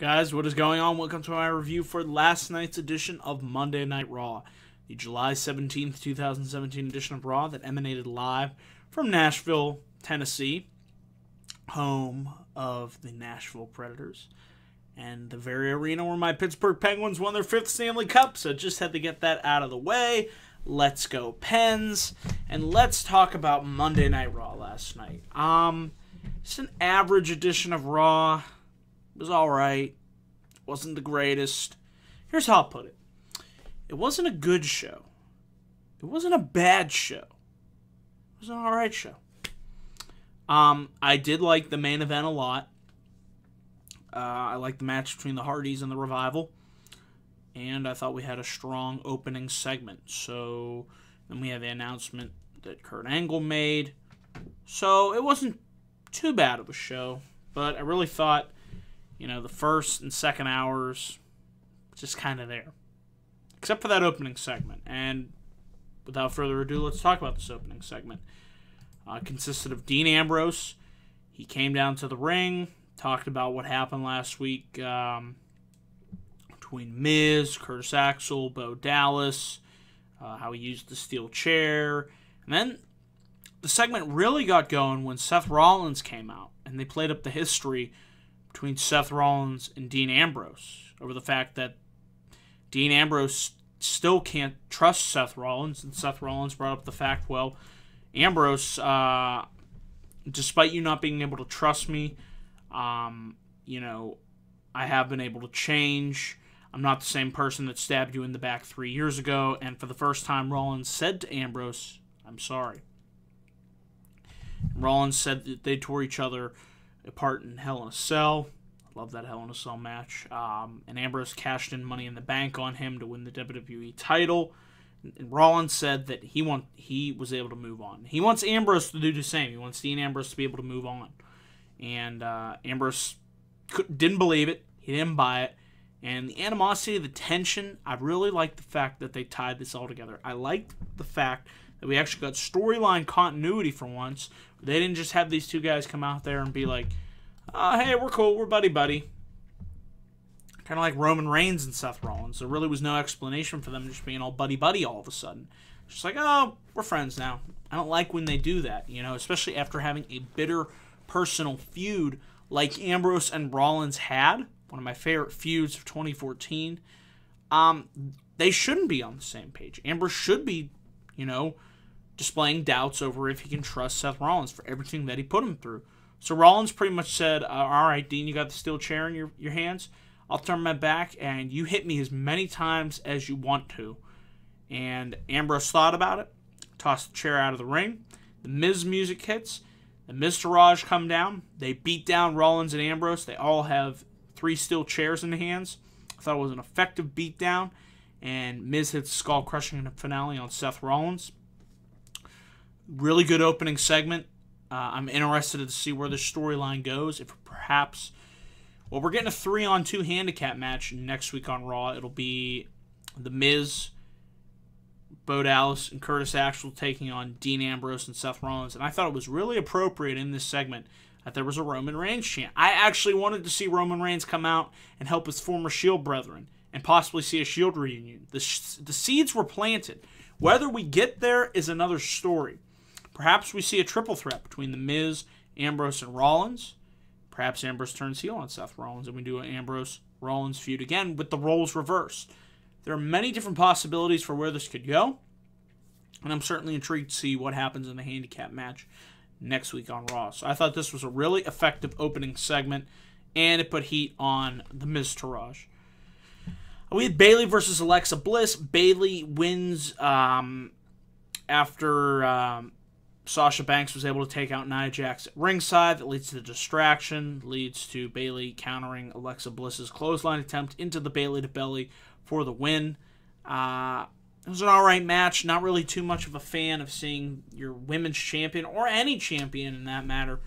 Guys, what is going on? Welcome to my review for last night's edition of Monday Night Raw, the July 17th, 2017 edition of Raw that emanated live from Nashville, Tennessee, home of the Nashville Predators, and the very arena where my Pittsburgh Penguins won their fifth Stanley Cup, so just had to get that out of the way. Let's go, Pens, and let's talk about Monday Night Raw last night. Um, it's an average edition of Raw was alright. Wasn't the greatest. Here's how I'll put it it wasn't a good show, it wasn't a bad show, it was an alright show. Um, I did like the main event a lot. Uh, I liked the match between the Hardys and the Revival. And I thought we had a strong opening segment. So then we had the announcement that Kurt Angle made. So it wasn't too bad of a show, but I really thought you know, the first and second hours, just kind of there. Except for that opening segment. And without further ado, let's talk about this opening segment. Uh, consisted of Dean Ambrose. He came down to the ring, talked about what happened last week um, between Miz, Curtis Axel, Bo Dallas, uh, how he used the steel chair. And then the segment really got going when Seth Rollins came out and they played up the history between Seth Rollins and Dean Ambrose over the fact that Dean Ambrose still can't trust Seth Rollins, and Seth Rollins brought up the fact, well, Ambrose, uh, despite you not being able to trust me, um, you know, I have been able to change. I'm not the same person that stabbed you in the back three years ago. And for the first time, Rollins said to Ambrose, I'm sorry. Rollins said that they tore each other a part in Hell in a Cell. I love that Hell in a Cell match. Um, and Ambrose cashed in Money in the Bank on him to win the WWE title. And Rollins said that he want he was able to move on. He wants Ambrose to do the same. He wants Dean Ambrose to be able to move on. And uh, Ambrose could, didn't believe it. He didn't buy it. And the animosity, the tension. I really like the fact that they tied this all together. I liked the fact that we actually got storyline continuity for once. They didn't just have these two guys come out there and be like, "Oh, hey, we're cool, we're buddy buddy. Kind of like Roman Reigns and Seth Rollins. There really was no explanation for them just being all buddy buddy all of a sudden. just like, oh, we're friends now. I don't like when they do that, you know, especially after having a bitter personal feud like Ambrose and Rollins had, one of my favorite feuds of 2014. Um, they shouldn't be on the same page. Ambrose should be, you know, displaying doubts over if he can trust Seth Rollins for everything that he put him through. So Rollins pretty much said, uh, All right, Dean, you got the steel chair in your, your hands. I'll turn my back and you hit me as many times as you want to. And Ambrose thought about it, tossed the chair out of the ring. The Miz music hits. The Miz Raj come down. They beat down Rollins and Ambrose. They all have three steel chairs in the hands. I thought it was an effective beatdown. And Miz hits skull crushing in the finale on Seth Rollins really good opening segment. Uh, I'm interested to see where the storyline goes. If perhaps, well, we're getting a three on two handicap match next week on Raw. It'll be The Miz, Bo Dallas, and Curtis Axel taking on Dean Ambrose and Seth Rollins. And I thought it was really appropriate in this segment that there was a Roman Reigns chant. I actually wanted to see Roman Reigns come out and help his former Shield brethren and possibly see a Shield reunion. The, the seeds were planted. Whether we get there is another story. Perhaps we see a triple threat between The Miz, Ambrose, and Rollins. Perhaps Ambrose turns heel on Seth Rollins and we do an Ambrose Rollins feud again with the roles reversed. There are many different possibilities for where this could go, and I'm certainly intrigued to see what happens in the handicap match next week on Raw. So I thought this was a really effective opening segment, and it put heat on the Miz Taraj. We had Bailey versus Alexa Bliss. Bailey wins um, after um, Sasha Banks was able to take out Nia Jax at ringside. That leads to the distraction, leads to Bailey countering Alexa Bliss's clothesline attempt into the Bailey to belly for the win. Uh, it was an all right match. Not really too much of a fan of seeing your women's champion or any champion in that matter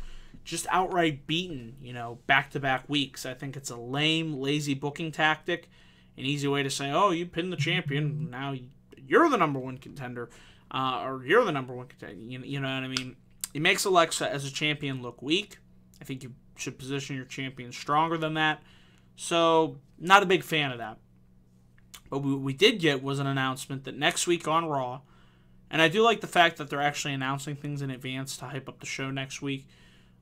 just outright beaten, you know, back to back weeks. I think it's a lame, lazy booking tactic. An easy way to say, oh, you pinned the champion. Now you're the number one contender uh, or you're the number one contender. You, you know what I mean? It makes Alexa as a champion look weak. I think you should position your champion stronger than that. So, not a big fan of that. But what we did get was an announcement that next week on Raw, and I do like the fact that they're actually announcing things in advance to hype up the show next week.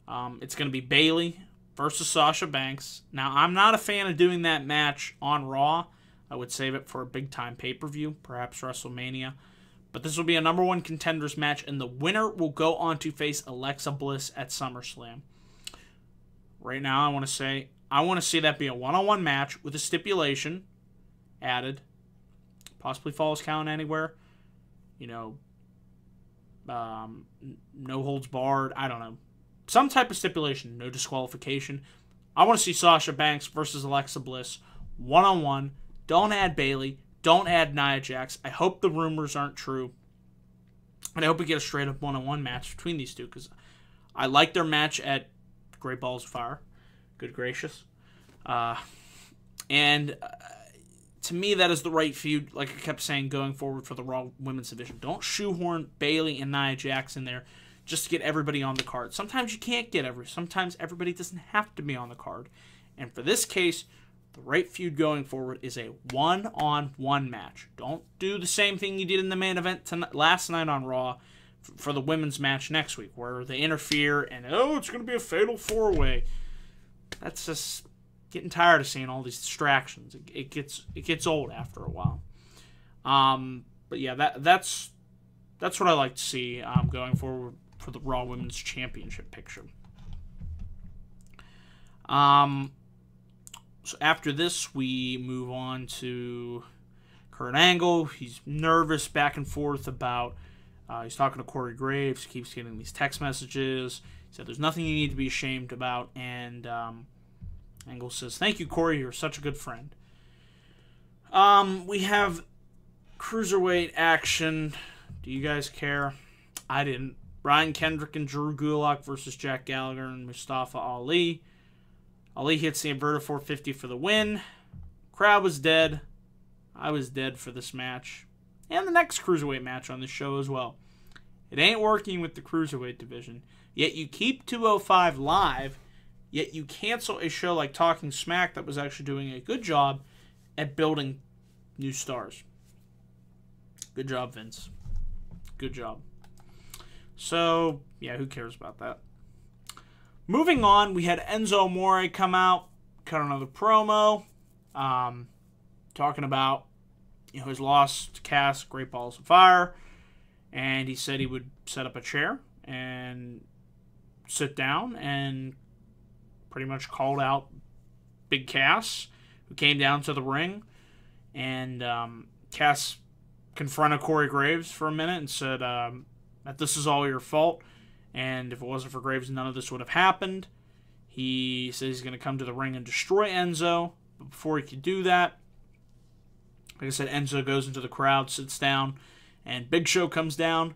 Um, it's going to be Bailey versus Sasha Banks. Now, I'm not a fan of doing that match on Raw. I would save it for a big time pay per view, perhaps WrestleMania. But this will be a number one contenders match, and the winner will go on to face Alexa Bliss at SummerSlam. Right now, I want to say I want to see that be a one-on-one match with a stipulation added, possibly falls count anywhere. You know, um, no holds barred. I don't know, some type of stipulation, no disqualification. I want to see Sasha Banks versus Alexa Bliss -one. Don't add Bailey. Don't add Nia Jax. I hope the rumors aren't true. And I hope we get a straight up one on one match between these two because I like their match at Great Balls of Fire. Good gracious. Uh, and uh, to me, that is the right feud, like I kept saying, going forward for the Raw Women's Division. Don't shoehorn Bailey and Nia Jax in there just to get everybody on the card. Sometimes you can't get every. Sometimes everybody doesn't have to be on the card. And for this case, the right feud going forward is a one-on-one match. Don't do the same thing you did in the main event tonight, last night on Raw for the women's match next week, where they interfere and oh, it's going to be a fatal four-way. That's just getting tired of seeing all these distractions. It, it gets it gets old after a while. Um, but yeah, that that's that's what I like to see um, going forward for the Raw Women's Championship picture. Um, so after this, we move on to Kurt Angle. He's nervous back and forth about. Uh, he's talking to Corey Graves. He Keeps getting these text messages. He said, "There's nothing you need to be ashamed about." And um, Angle says, "Thank you, Corey. You're such a good friend." Um, we have cruiserweight action. Do you guys care? I didn't. Brian Kendrick and Drew Gulak versus Jack Gallagher and Mustafa Ali. Ali hits the inverter 450 for the win. Crowd was dead. I was dead for this match. And the next cruiserweight match on the show as well. It ain't working with the cruiserweight division. Yet you keep 205 live, yet you cancel a show like Talking Smack that was actually doing a good job at building new stars. Good job, Vince. Good job. So, yeah, who cares about that? Moving on, we had Enzo More come out, cut another promo, um, talking about you know his loss to Cass, Great Balls of Fire, and he said he would set up a chair and sit down and pretty much called out Big Cass, who came down to the ring, and um, Cass confronted Corey Graves for a minute and said um, that this is all your fault. And if it wasn't for Graves, none of this would have happened. He says he's going to come to the ring and destroy Enzo. But before he could do that, like I said, Enzo goes into the crowd, sits down, and Big Show comes down.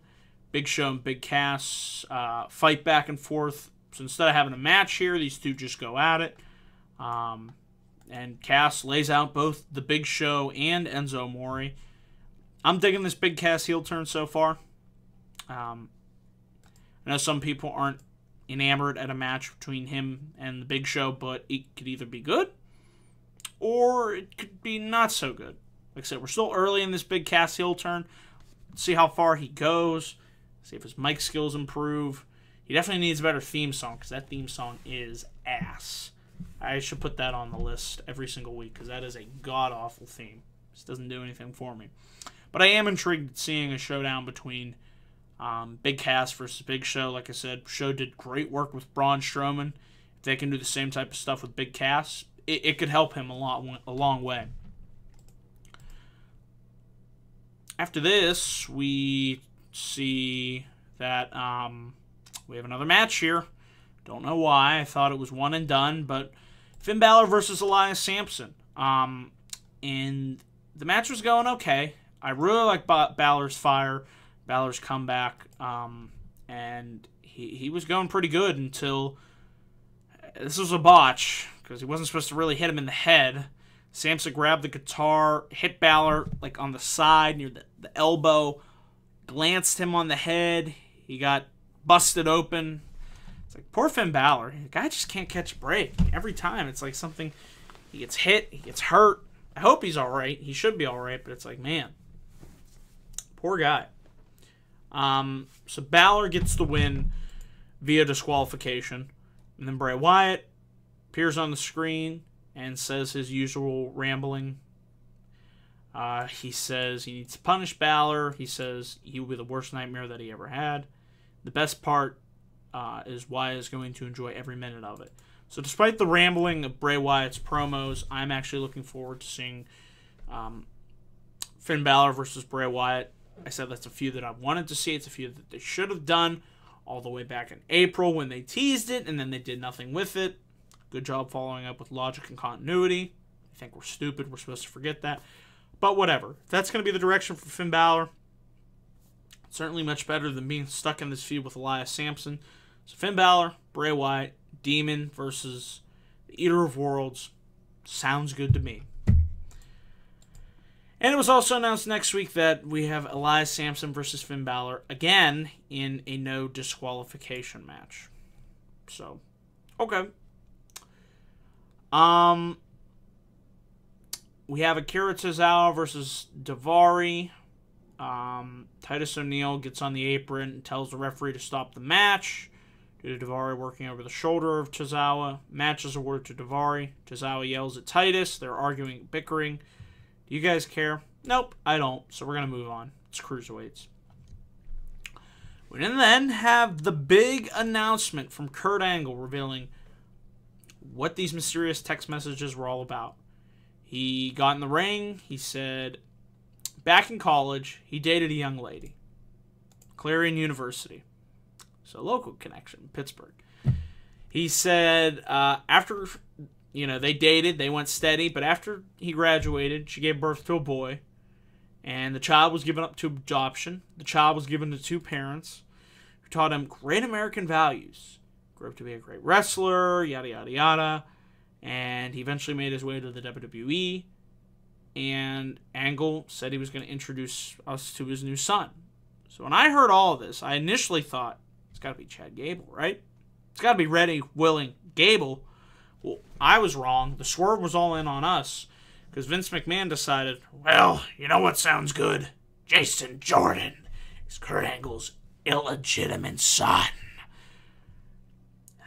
Big Show and Big Cass uh, fight back and forth. So instead of having a match here, these two just go at it. Um, and Cass lays out both the Big Show and Enzo Mori. I'm digging this Big Cass heel turn so far. Um, I know some people aren't enamored at a match between him and the Big Show, but it could either be good or it could be not so good. Like I said, we're still early in this big Cass Hill turn. Let's see how far he goes. See if his mic skills improve. He definitely needs a better theme song because that theme song is ass. I should put that on the list every single week because that is a god awful theme. This doesn't do anything for me. But I am intrigued seeing a showdown between um, big cast versus Big Show. Like I said, Show did great work with Braun Strowman. If they can do the same type of stuff with Big Cass, it, it could help him a lot, a long way. After this, we see that um, we have another match here. Don't know why. I thought it was one and done, but Finn Balor versus Elias Sampson. Um, and the match was going okay. I really like ba- Balor's fire. Balor's comeback, um, and he he was going pretty good until uh, this was a botch because he wasn't supposed to really hit him in the head. Samson grabbed the guitar, hit Balor like on the side near the, the elbow, glanced him on the head. He got busted open. It's like poor Finn Balor. The guy just can't catch a break. Every time it's like something he gets hit, he gets hurt. I hope he's all right. He should be all right, but it's like, man, poor guy. Um, so Balor gets the win via disqualification. And then Bray Wyatt appears on the screen and says his usual rambling. Uh, he says he needs to punish Balor. He says he will be the worst nightmare that he ever had. The best part uh, is Wyatt is going to enjoy every minute of it. So, despite the rambling of Bray Wyatt's promos, I'm actually looking forward to seeing um, Finn Balor versus Bray Wyatt I said that's a few that I wanted to see. It's a few that they should have done all the way back in April when they teased it and then they did nothing with it. Good job following up with logic and continuity. I think we're stupid. We're supposed to forget that. But whatever. that's going to be the direction for Finn Balor. Certainly much better than being stuck in this feud with Elias Sampson. So Finn Balor, Bray Wyatt, Demon versus the Eater of Worlds. Sounds good to me. And it was also announced next week that we have Elias Sampson versus Finn Balor again in a no disqualification match. So, okay. Um, we have Akira Tozawa versus Davari. Um, Titus O'Neil gets on the apron and tells the referee to stop the match due to Davari working over the shoulder of Tozawa. Match is awarded to Davari. Tozawa yells at Titus. They're arguing, bickering. Do you guys care? Nope, I don't. So we're going to move on. It's cruiserweights. We then have the big announcement from Kurt Angle revealing what these mysterious text messages were all about. He got in the ring. He said, back in college, he dated a young lady, Clarion University. So, local connection, Pittsburgh. He said, uh, after you know, they dated, they went steady, but after he graduated, she gave birth to a boy, and the child was given up to adoption. The child was given to two parents who taught him great American values. Grew up to be a great wrestler, yada, yada, yada. And he eventually made his way to the WWE. And Angle said he was going to introduce us to his new son. So when I heard all this, I initially thought it's got to be Chad Gable, right? It's got to be ready, willing Gable well, I was wrong. The swerve was all in on us because Vince McMahon decided, well, you know what sounds good? Jason Jordan is Kurt Angle's illegitimate son.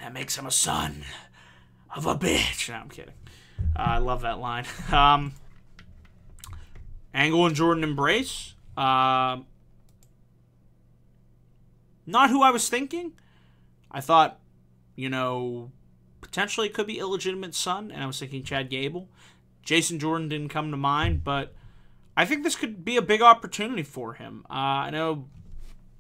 That makes him a son of a bitch. No, I'm kidding. Uh, I love that line. Um, Angle and Jordan embrace. Uh, not who I was thinking. I thought, you know, potentially could be illegitimate son, and I was thinking Chad Gable. Jason Jordan didn't come to mind, but I think this could be a big opportunity for him. Uh, I know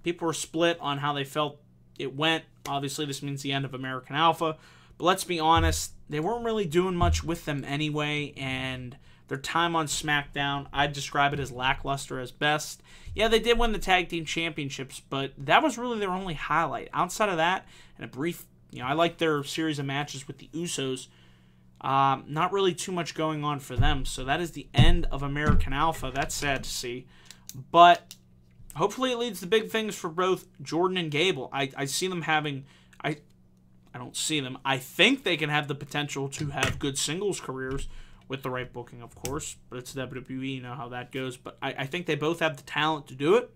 people were split on how they felt it went. Obviously, this means the end of American Alpha, but let's be honest, they weren't really doing much with them anyway, and their time on SmackDown, I'd describe it as lackluster as best. Yeah, they did win the tag team championships, but that was really their only highlight. Outside of that, and a brief you know, I like their series of matches with the Usos. Um, not really too much going on for them. So that is the end of American Alpha. That's sad to see. But hopefully it leads to big things for both Jordan and Gable. I, I see them having I I don't see them. I think they can have the potential to have good singles careers with the right booking, of course. But it's WWE, you know how that goes. But I, I think they both have the talent to do it.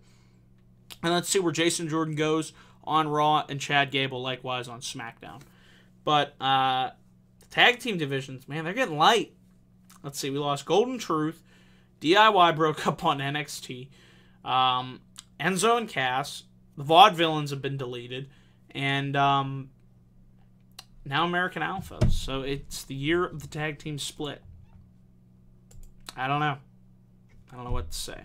And let's see where Jason Jordan goes on Raw and Chad Gable likewise on SmackDown. But uh, the tag team divisions, man, they're getting light. Let's see, we lost Golden Truth. DIY broke up on NXT. Um, Enzo and Cass. The Vaudevillains have been deleted. And um, now American Alpha. So it's the year of the tag team split. I don't know. I don't know what to say.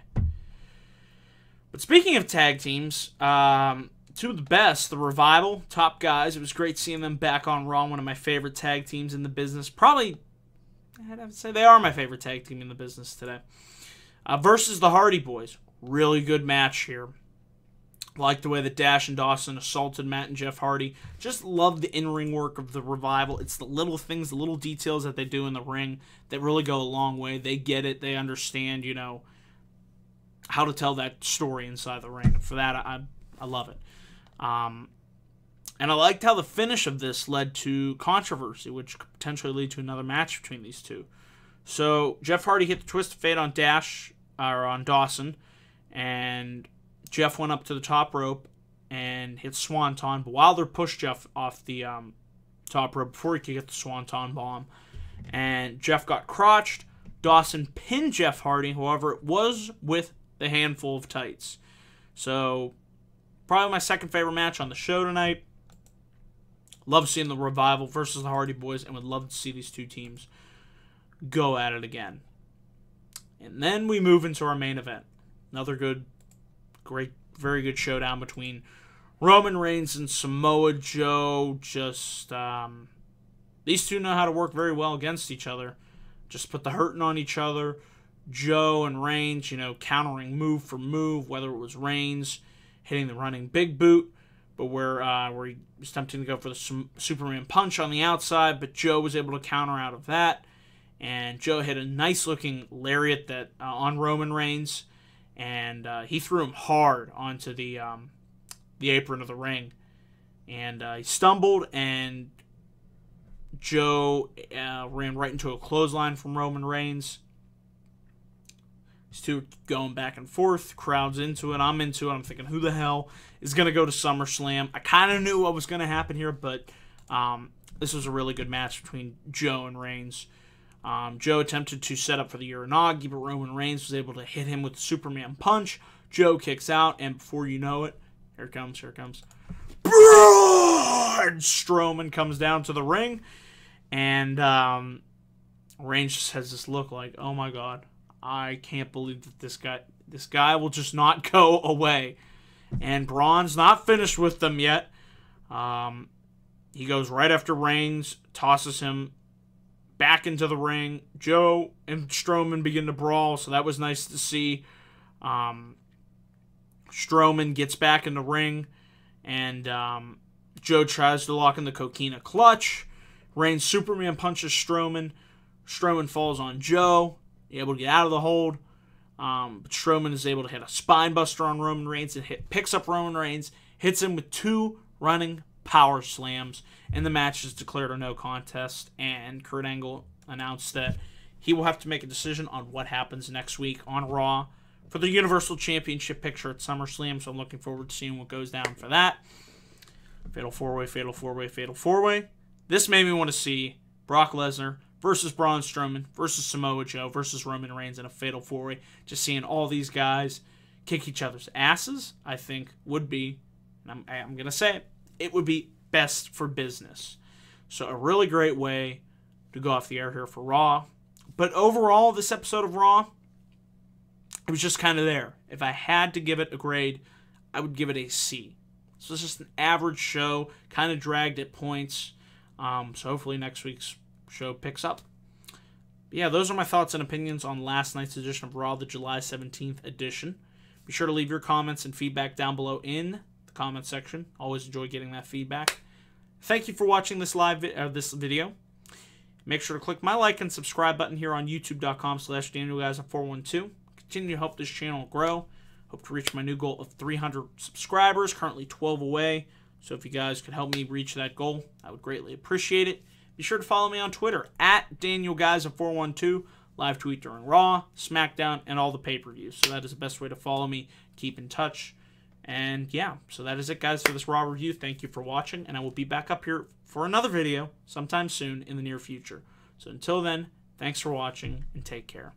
But speaking of tag teams, um, two of the best, the Revival, top guys. It was great seeing them back on Raw, one of my favorite tag teams in the business. Probably, I'd have to say they are my favorite tag team in the business today. Uh, versus the Hardy Boys. Really good match here. Like the way that Dash and Dawson assaulted Matt and Jeff Hardy. Just love the in ring work of the revival. It's the little things, the little details that they do in the ring that really go a long way. They get it, they understand, you know, how to tell that story inside the ring. for that, I, I love it. Um, and I liked how the finish of this led to controversy, which could potentially lead to another match between these two. So Jeff Hardy hit the twist of fate on Dash or on Dawson, and Jeff went up to the top rope and hit Swanton. But Wilder pushed Jeff off the um, top rope before he could get the Swanton bomb, and Jeff got crotched. Dawson pinned Jeff Hardy, however, it was with the handful of tights. So Probably my second favorite match on the show tonight. Love seeing the Revival versus the Hardy Boys and would love to see these two teams go at it again. And then we move into our main event. Another good, great, very good showdown between Roman Reigns and Samoa Joe. Just, um, these two know how to work very well against each other. Just put the hurting on each other. Joe and Reigns, you know, countering move for move, whether it was Reigns hitting the running big boot, but where uh, where he was tempting to go for the Superman punch on the outside, but Joe was able to counter out of that, and Joe hit a nice looking lariat that uh, on Roman Reigns, and uh, he threw him hard onto the um, the apron of the ring, and uh, he stumbled and. Joe uh, ran right into a clothesline from Roman Reigns these two going back and forth. Crowds into it. I'm into it. I'm thinking, who the hell is going to go to SummerSlam? I kind of knew what was going to happen here, but um, this was a really good match between Joe and Reigns. Um, Joe attempted to set up for the Uranagi, but Roman Reigns was able to hit him with the Superman punch. Joe kicks out, and before you know it, here comes, here comes. Braun Strowman comes down to the ring, and um, Reigns just has this look like, oh my god, I can't believe that this guy this guy will just not go away. And Braun's not finished with them yet. Um, he goes right after Reigns, tosses him back into the ring. Joe and Strowman begin to brawl, so that was nice to see. Um, Strowman gets back in the ring, and um, Joe tries to lock in the Coquina clutch. Reigns Superman punches Strowman. Strowman falls on Joe able to get out of the hold. Um, but Strowman is able to hit a spinebuster on Roman Reigns and hit, picks up Roman Reigns, hits him with two running power slams, and the match is declared a no contest. And Kurt Angle announced that he will have to make a decision on what happens next week on Raw for the Universal Championship picture at SummerSlam. So I'm looking forward to seeing what goes down for that. Fatal four way, fatal four way, fatal four way. This made me want to see Brock Lesnar versus Braun Strowman, versus Samoa Joe, versus Roman Reigns in a fatal four way. Just seeing all these guys kick each other's asses, I think would be, and I'm, I'm going to say it, it would be best for business. So, a really great way to go off the air here for Raw. But overall, this episode of Raw, it was just kind of there. If I had to give it a grade, I would give it a C. So it's just an average show, kind of dragged at points. Um, so hopefully next week's show picks up. But yeah, those are my thoughts and opinions on last night's edition of Raw, the July 17th edition. Be sure to leave your comments and feedback down below in the comment section. Always enjoy getting that feedback. Thank you for watching this live vi uh, this video. Make sure to click my like and subscribe button here on youtube.com slash danielguys412. Continue to help this channel grow. Hope to reach my new goal of 300 subscribers, currently 12 away. So if you guys could help me reach that goal, I would greatly appreciate it. Be sure to follow me on Twitter at DanielGuys412. Live tweet during Raw, SmackDown, and all the pay per views. So that is the best way to follow me. Keep in touch. And yeah, so that is it, guys, for this Raw review. Thank you for watching, and I will be back up here for another video sometime soon in the near future. So until then, thanks for watching and take care.